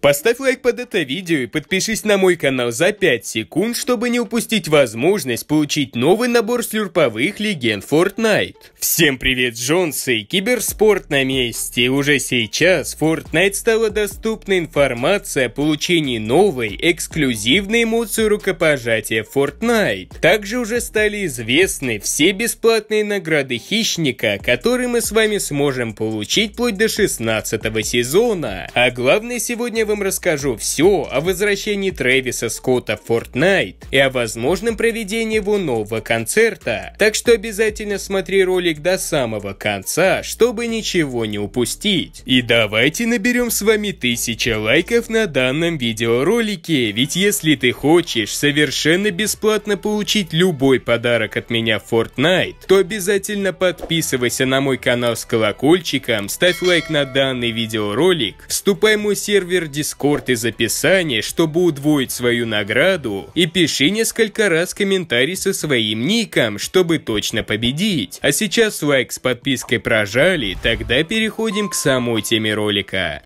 Поставь лайк под это видео и подпишись на мой канал за 5 секунд, чтобы не упустить возможность получить новый набор слюрповых легенд Fortnite. Всем привет, Джонсы! Киберспорт на месте. Уже сейчас в Fortnite стала доступна информация о получении новой, эксклюзивной эмоции рукопожатия Fortnite. Также уже стали известны все бесплатные награды Хищника, которые мы с вами сможем получить вплоть до 16 сезона. А главное сегодня вам расскажу все о возвращении Трэвиса Скотта в Fortnite и о возможном проведении его нового концерта. Так что обязательно смотри ролик до самого конца, чтобы ничего не упустить. И давайте наберем с вами 1000 лайков на данном видеоролике, ведь если ты хочешь совершенно бесплатно получить любой подарок от меня в Fortnite, то обязательно подписывайся на мой канал с колокольчиком, ставь лайк на данный видеоролик, вступай в мой сервер Discord из описания, чтобы удвоить свою награду, и пиши несколько раз комментарий со своим ником, чтобы точно победить. А сейчас лайк с подпиской прожали, тогда переходим к самой теме ролика.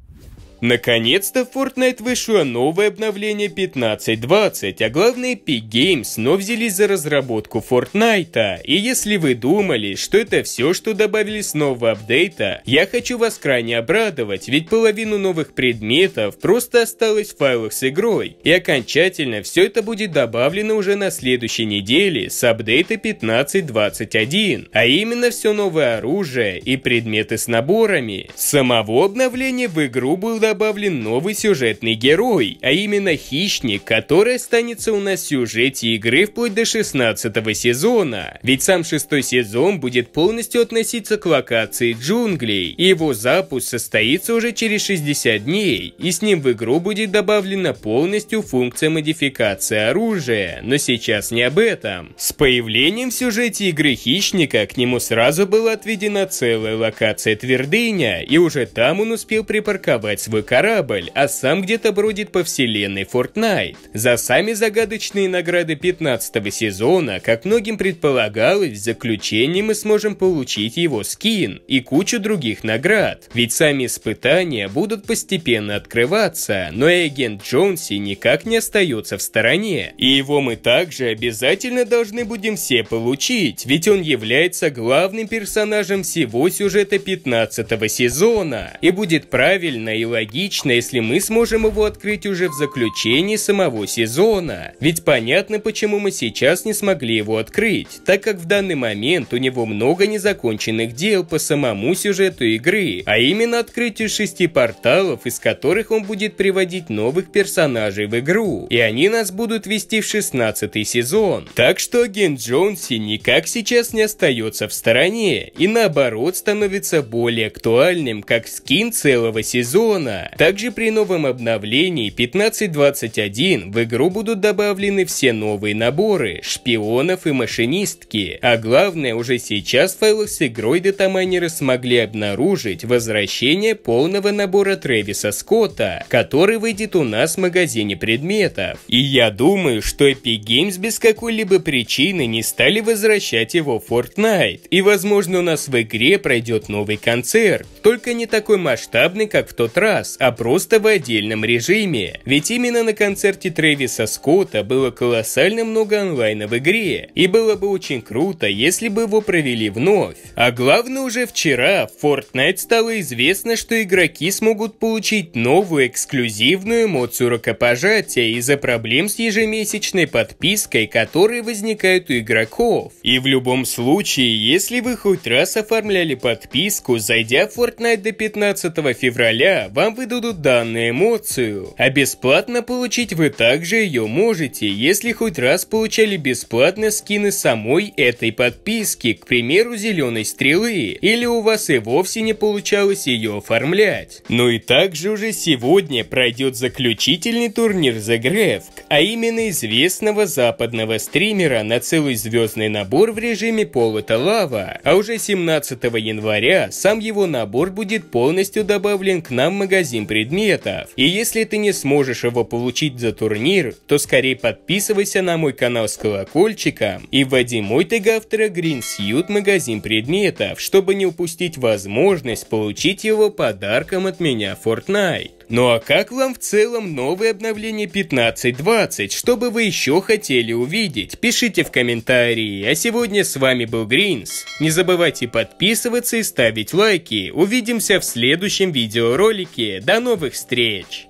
Наконец-то в Fortnite вышло новое обновление 15.20, а главные Epic Games снова взялись за разработку Fortnite. И если вы думали, что это все, что добавили с нового апдейта, я хочу вас крайне обрадовать, ведь половину новых предметов просто осталось в файлах с игрой. И окончательно все это будет добавлено уже на следующей неделе с апдейта 15.21, а именно все новое оружие и предметы с наборами. Самого обновления в игру было добавлен новый сюжетный герой, а именно хищник, который останется у нас в сюжете игры вплоть до 16 сезона. Ведь сам шестой сезон будет полностью относиться к локации джунглей, и его запуск состоится уже через 60 дней, и с ним в игру будет добавлена полностью функция модификации оружия, но сейчас не об этом. С появлением в сюжете игры хищника к нему сразу была отведена целая локация твердыня, и уже там он успел припарковать свой свой корабль, а сам где-то бродит по вселенной Fortnite. За сами загадочные награды 15 сезона, как многим предполагалось, в заключении мы сможем получить его скин и кучу других наград. Ведь сами испытания будут постепенно открываться, но и агент Джонси никак не остается в стороне. И его мы также обязательно должны будем все получить, ведь он является главным персонажем всего сюжета 15 сезона. И будет правильно и логично логично, если мы сможем его открыть уже в заключении самого сезона. Ведь понятно, почему мы сейчас не смогли его открыть, так как в данный момент у него много незаконченных дел по самому сюжету игры, а именно открытию шести порталов, из которых он будет приводить новых персонажей в игру, и они нас будут вести в 16 сезон. Так что Ген Джонси никак сейчас не остается в стороне, и наоборот становится более актуальным как скин целого сезона. Также при новом обновлении 15.21 в игру будут добавлены все новые наборы, шпионов и машинистки. А главное, уже сейчас в файлах с игрой датамайнеры смогли обнаружить возвращение полного набора Трэвиса Скотта, который выйдет у нас в магазине предметов. И я думаю, что Epic Games без какой-либо причины не стали возвращать его в Fortnite. И возможно у нас в игре пройдет новый концерт, только не такой масштабный, как в тот раз раз, а просто в отдельном режиме. Ведь именно на концерте Трэвиса Скотта было колоссально много онлайна в игре, и было бы очень круто, если бы его провели вновь. А главное, уже вчера в Fortnite стало известно, что игроки смогут получить новую эксклюзивную эмоцию рукопожатия из-за проблем с ежемесячной подпиской, которые возникают у игроков. И в любом случае, если вы хоть раз оформляли подписку, зайдя в Fortnite до 15 февраля, вам вам выдадут данную эмоцию. А бесплатно получить вы также ее можете, если хоть раз получали бесплатно скины самой этой подписки, к примеру, зеленой стрелы, или у вас и вовсе не получалось ее оформлять. Ну и также уже сегодня пройдет заключительный турнир за Грефк, а именно известного западного стримера на целый звездный набор в режиме Полота Лава. А уже 17 января сам его набор будет полностью добавлен к нам в магазин магазин предметов. И если ты не сможешь его получить за турнир, то скорее подписывайся на мой канал с колокольчиком и вводи мой тег автора Green Suit магазин предметов, чтобы не упустить возможность получить его подарком от меня Fortnite. Ну а как вам в целом новое обновление 15.20? Что бы вы еще хотели увидеть? Пишите в комментарии. А сегодня с вами был Гринс. Не забывайте подписываться и ставить лайки. Увидимся в следующем видеоролике. До новых встреч!